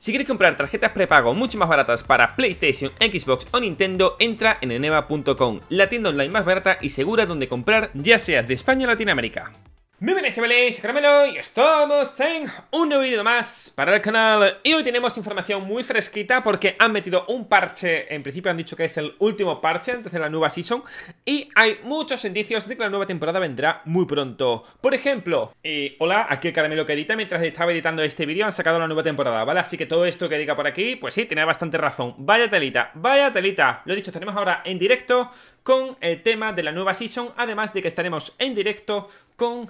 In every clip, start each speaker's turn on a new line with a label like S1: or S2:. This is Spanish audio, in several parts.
S1: Si quieres comprar tarjetas prepago mucho más baratas para PlayStation, Xbox o Nintendo, entra en eneva.com, la tienda online más barata y segura donde comprar ya seas de España o Latinoamérica. Muy bien chavales, Caramelo y estamos en un nuevo vídeo más para el canal Y hoy tenemos información muy fresquita porque han metido un parche En principio han dicho que es el último parche antes de la nueva season Y hay muchos indicios de que la nueva temporada vendrá muy pronto Por ejemplo, eh, hola, aquí el Caramelo que edita Mientras estaba editando este vídeo han sacado la nueva temporada, ¿vale? Así que todo esto que diga por aquí, pues sí, tiene bastante razón Vaya telita, vaya telita Lo dicho, tenemos ahora en directo con el tema de la nueva season Además de que estaremos en directo con...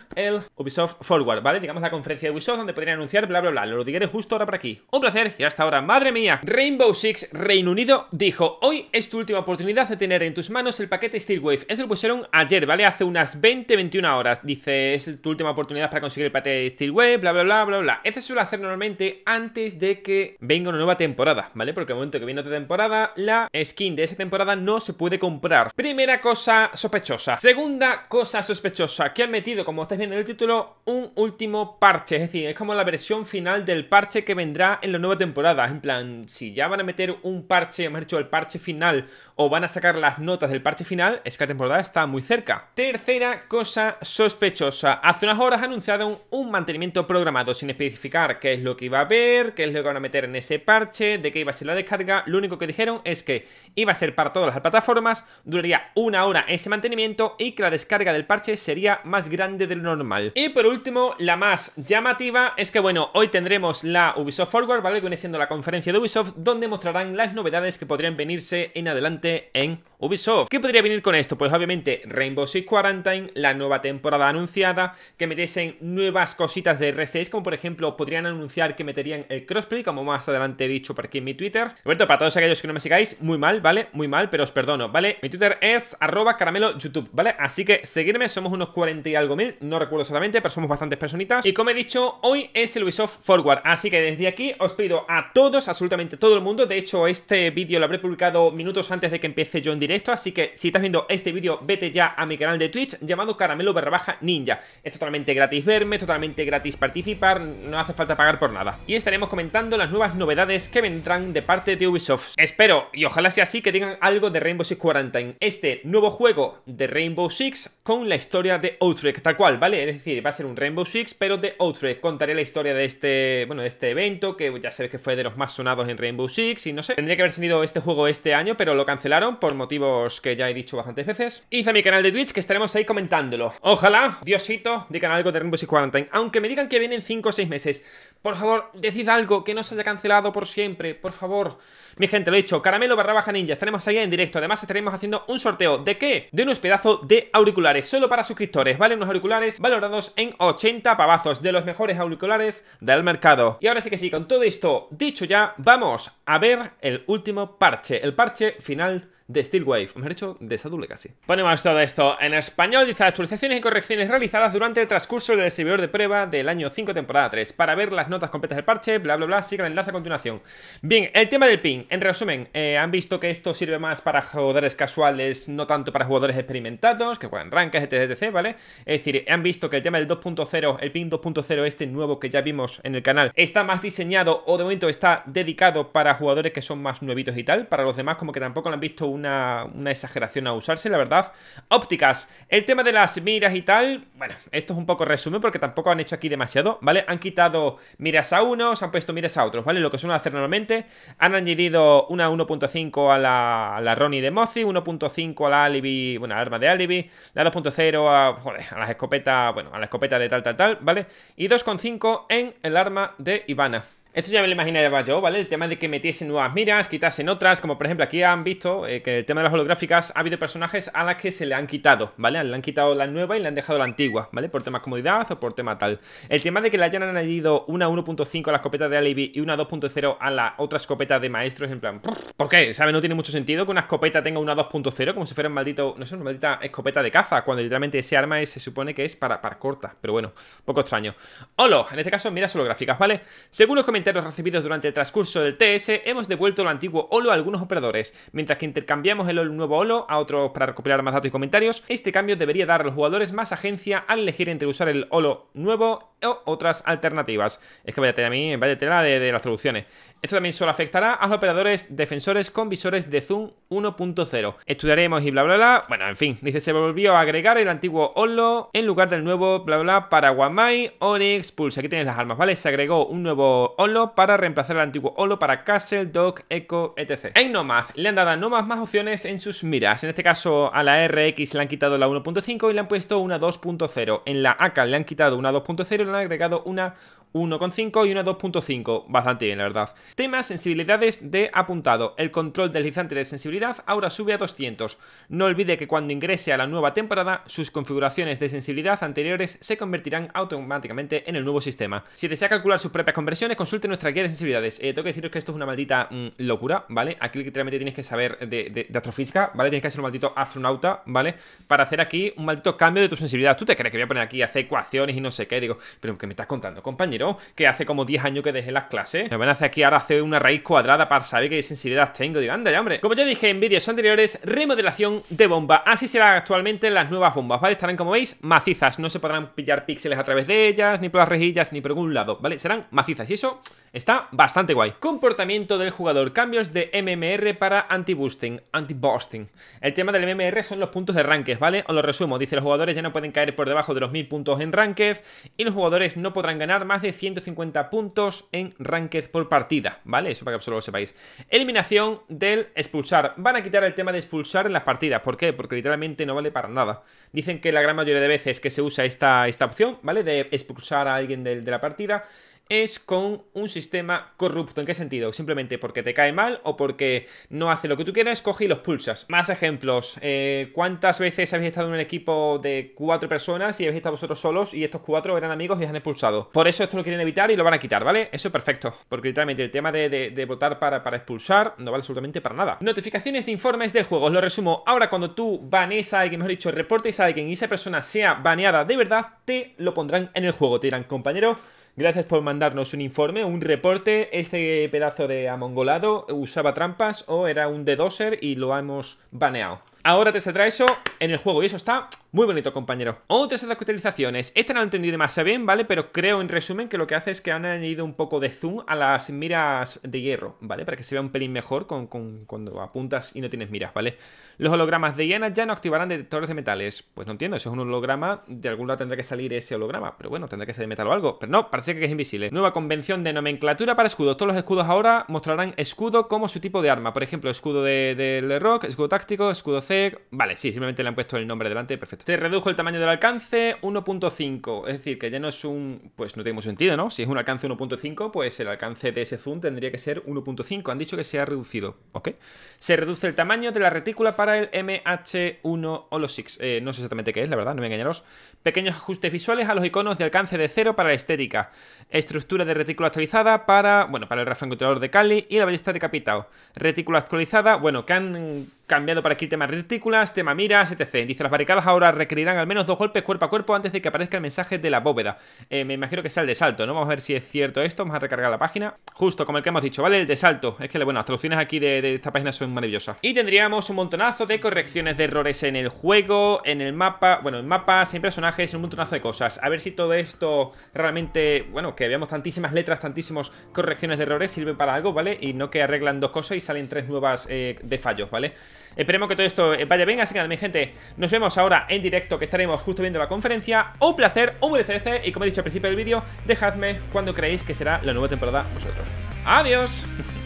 S1: Ubisoft Forward, ¿vale? Digamos la conferencia de Ubisoft donde podrían anunciar bla bla bla. Lo diré justo ahora para aquí. Un placer y hasta ahora. Madre mía. Rainbow Six Reino Unido dijo, hoy es tu última oportunidad de tener en tus manos el paquete Steel Wave Eso lo pusieron ayer, ¿vale? Hace unas 20-21 horas. Dice, es tu última oportunidad para conseguir el paquete Steel Wave, bla bla bla bla bla. Este suele hacer normalmente antes de que venga una nueva temporada, ¿vale? Porque el momento que viene otra temporada, la skin de esa temporada no se puede comprar. Primera cosa sospechosa. Segunda cosa sospechosa que han metido, como estáis viendo en el título un último parche, es decir, es como la versión final del parche que vendrá en la nueva temporada. En plan, si ya van a meter un parche, hemos dicho, el parche final, o van a sacar las notas del parche final, es que la temporada está muy cerca. Tercera cosa sospechosa. Hace unas horas anunciaron un mantenimiento programado sin especificar qué es lo que iba a haber, qué es lo que van a meter en ese parche, de qué iba a ser la descarga. Lo único que dijeron es que iba a ser para todas las plataformas, duraría una hora ese mantenimiento y que la descarga del parche sería más grande de lo normal y por último, la más llamativa es que, bueno, hoy tendremos la Ubisoft Forward, ¿vale? Que viene siendo la conferencia de Ubisoft, donde mostrarán las novedades que podrían venirse en adelante en Ubisoft. ¿Qué podría venir con esto? Pues obviamente Rainbow Six Quarantine, la nueva temporada anunciada, que metiesen nuevas cositas de R6, como por ejemplo podrían anunciar que meterían el crossplay, como más adelante he dicho por aquí en mi Twitter. Roberto, para todos aquellos que no me sigáis, muy mal, ¿vale? Muy mal, pero os perdono, ¿vale? Mi Twitter es arroba caramelo YouTube, ¿vale? Así que seguirme, somos unos 40 y algo mil, no recuerdo exactamente, pero somos bastantes personitas. Y como he dicho, hoy es el Ubisoft Forward, así que desde aquí os pido a todos, absolutamente todo el mundo, de hecho este vídeo lo habré publicado minutos antes de que empiece yo en directo, así que si estás viendo este vídeo, vete ya a mi canal de Twitch llamado Caramelo barra baja Ninja. Es totalmente gratis verme, totalmente gratis participar, no hace falta pagar por nada. Y estaremos comentando las nuevas novedades que vendrán de parte de Ubisoft. Espero, y ojalá sea así, que tengan algo de Rainbow Six Quarantine, este nuevo juego de Rainbow Six con la historia de Outbreak, tal cual, ¿vale? Es decir, va a ser un Rainbow Six, pero de Outbreak. Contaré la historia de este, bueno, de este evento, que ya sabes que fue de los más sonados en Rainbow Six, y no sé, tendría que haber salido este juego este año, pero lo cancelaron por motivos que ya he dicho bastantes veces. Hice mi canal de Twitch, que estaremos ahí comentándolo. Ojalá, Diosito, digan algo de Rainbow Six Quarantine, aunque me digan que vienen 5 o 6 meses. Por favor, decid algo que no se haya cancelado por siempre, por favor. Mi gente, lo he dicho, caramelo barra baja ninja, estaremos ahí en directo. Además, estaremos haciendo un sorteo. ¿De qué? De unos pedazos de auriculares, solo para suscriptores, ¿vale? Unos auriculares valorados en 80 pavazos de los mejores auriculares del mercado. Y ahora sí que sí, con todo esto dicho ya, vamos a ver el último parche, el parche final de Steelwave, o mejor dicho, de Sadule casi. Ponemos todo esto en español, dice actualizaciones y correcciones realizadas durante el transcurso del servidor de prueba del año 5, temporada 3. Para ver las notas completas del parche, bla bla bla, sigue el enlace a continuación. Bien, el tema del ping, en resumen, eh, han visto que esto sirve más para jugadores casuales, no tanto para jugadores experimentados, que juegan rankings, etc, etc, ¿vale? Es decir, han visto que el tema del 2.0, el ping 2.0 este nuevo que ya vimos en el canal, está más diseñado o de momento está dedicado para jugadores que son más nuevitos y tal, para los demás como que tampoco lo han visto un una, exageración a usarse, la verdad. Ópticas. El tema de las miras y tal, bueno, esto es un poco resumen porque tampoco han hecho aquí demasiado, ¿vale? Han quitado miras a unos, han puesto miras a otros, ¿vale? Lo que suelen hacer normalmente. Han añadido una 1.5 a la, a la Ronnie de Mozi, 1.5 a la Alibi, bueno, al arma de Alibi, la 2.0 a, joder, a las escopetas, bueno, a la escopeta de tal, tal, tal, ¿vale? Y 2.5 en el arma de Ivana. Esto ya me lo imaginaba yo, ¿vale? El tema de que metiesen nuevas miras, quitasen otras, como por ejemplo aquí han visto eh, que que el tema de las holográficas ha habido personajes a las que se le han quitado, ¿vale? Le han quitado la nueva y le han dejado la antigua, ¿vale? Por tema comodidad o por tema tal. El tema de que le hayan añadido una 1.5 a la escopeta de Alibi y una 2.0 a la otra escopeta de maestro es en plan, ¿por qué? ¿Sabes? No tiene mucho sentido que una escopeta tenga una 2.0 como si fuera un maldito, no sé, una maldita escopeta de caza, cuando literalmente ese arma se supone que es para, para corta, pero bueno, poco extraño. Holo, en este caso miras holográficas, ¿vale? Según los comentarios los recibidos durante el transcurso del TS, hemos devuelto el antiguo holo a algunos operadores, mientras que intercambiamos el nuevo holo a otros para recopilar más datos y comentarios. Este cambio debería dar a los jugadores más agencia al elegir entre usar el holo nuevo o otras alternativas. Es que vaya mí vaya tela de, de las traducciones. Esto también solo afectará a los operadores defensores con visores de zoom 1.0. Estudiaremos y bla bla bla. Bueno, en fin, dice se volvió a agregar el antiguo holo en lugar del nuevo bla bla para Guamai, Onyx, Pulse. Aquí tienes las armas, ¿vale? Se agregó un nuevo holo para reemplazar el antiguo Olo para Castle, dog Echo, etc. En Nomad le han dado a Nomad más opciones en sus miras. En este caso a la RX le han quitado la 1.5 y le han puesto una 2.0. En la AK le han quitado una 2.0 y le han agregado una 1,5 y una 2.5, bastante bien la verdad. Tema sensibilidades de apuntado, el control deslizante de sensibilidad ahora sube a 200. No olvide que cuando ingrese a la nueva temporada, sus configuraciones de sensibilidad anteriores se convertirán automáticamente en el nuevo sistema. Si desea calcular sus propias conversiones, consulte nuestra guía de sensibilidades. Eh, tengo que deciros que esto es una maldita mm, locura, ¿vale? Aquí literalmente tienes que saber de, de, astrofísica, ¿vale? Tienes que ser un maldito astronauta, ¿vale? Para hacer aquí un maldito cambio de tu sensibilidad. ¿Tú te crees que voy a poner aquí a hacer ecuaciones y no sé qué? Digo, pero ¿qué me estás contando, compañero? que hace como 10 años que dejé las clases. Me van a hacer aquí ahora hacer una raíz cuadrada para saber qué sensibilidad tengo. Digo, anda ya, hombre. Como ya dije en vídeos anteriores, remodelación de bomba. Así será actualmente las nuevas bombas, ¿vale? Estarán, como veis, macizas. No se podrán pillar píxeles a través de ellas, ni por las rejillas, ni por ningún lado, ¿vale? Serán macizas. Y eso Está bastante guay. Comportamiento del jugador. Cambios de MMR para anti-boosting. El tema del MMR son los puntos de ranked, ¿vale? Os lo resumo. Dice, los jugadores ya no pueden caer por debajo de los 1000 puntos en ranked y los jugadores no podrán ganar más de 150 puntos en ranked por partida, ¿vale? Eso para que solo lo sepáis. Eliminación del expulsar. Van a quitar el tema de expulsar en las partidas. ¿Por qué? Porque literalmente no vale para nada. Dicen que la gran mayoría de veces que se usa esta, esta opción, ¿vale? De expulsar a alguien de la partida es con un sistema corrupto. ¿En qué sentido? Simplemente porque te cae mal o porque no hace lo que tú quieres, coge y los pulsas. Más ejemplos. Eh, ¿Cuántas veces habéis estado en un equipo de cuatro personas y habéis estado vosotros solos y estos cuatro eran amigos y os han expulsado? Por eso esto lo quieren evitar y lo van a quitar, ¿vale? Eso es perfecto. Porque literalmente el tema de, votar para, para expulsar no vale absolutamente para nada. Notificaciones de informes del juego. Os lo resumo. Ahora cuando tú banees a alguien, mejor dicho, reportes a alguien y esa persona sea baneada de verdad, te lo pondrán en el juego. Te dirán, compañero... Gracias por mandarnos un informe, un reporte. Este pedazo de amongolado usaba trampas o era un dedoser y lo hemos baneado. Ahora te saldrá eso en el juego y eso está muy bonito, compañero. Otras actualizaciones. Esta no he entendido demasiado bien, ¿vale? Pero creo, en resumen, que lo que hace es que han añadido un poco de zoom a las miras de hierro, ¿vale? Para que se vea un pelín mejor cuando apuntas y no tienes miras, ¿vale? Los hologramas de Iana ya no activarán detectores de metales. Pues no entiendo, si es un holograma, de algún lado tendrá que salir ese holograma, pero bueno, tendrá que ser de metal o algo. Pero no, parece que es invisible. Nueva convención de nomenclatura para escudos. Todos los escudos ahora mostrarán escudo como su tipo de arma. Por ejemplo, escudo de, de Rock, escudo táctico, escudo C. Vale, sí, simplemente le han puesto el nombre delante, perfecto. Se redujo el tamaño del alcance 1.5, es decir, que ya no es un... Pues no tiene mucho sentido, ¿no? Si es un alcance 1.5, pues el alcance de ese zoom tendría que ser 1.5. Han dicho que se ha reducido, ¿ok? Se reduce el tamaño de la retícula para el MH1 o los 6. Eh, no sé exactamente qué es, la verdad, no me engañaros. Pequeños ajustes visuales a los iconos de alcance de cero para la estética. Estructura de retícula actualizada para, bueno, para el controlador de Cali y la ballesta decapitado. retícula actualizada, bueno, que han cambiado para aquí temas retículas, tema miras, etc. Dice, las barricadas ahora requerirán al menos dos golpes cuerpo a cuerpo antes de que aparezca el mensaje de la bóveda. Eh, me imagino que sea el de salto, ¿no? Vamos a ver si es cierto esto, vamos a recargar la página. Justo como el que hemos dicho, ¿vale? El de salto. Es que, bueno, las traducciones aquí de esta página son maravillosas. Y tendríamos un montonazo de correcciones de errores en el juego, en el mapa, bueno, en mapas, en personajes, en un montonazo de cosas. A ver si todo esto realmente, bueno, que veamos tantísimas letras, tantísimos correcciones de errores sirve para algo, ¿vale? Y no que arreglan dos cosas y salen tres nuevas eh, de fallos, ¿vale? Esperemos que todo esto eh, vaya bien, así que nada, mi gente, nos vemos ahora en directo que estaremos justo viendo la conferencia. Un placer, un buen y como he dicho al principio del vídeo, dejadme cuando creéis que será la nueva temporada vosotros. ¡Adiós!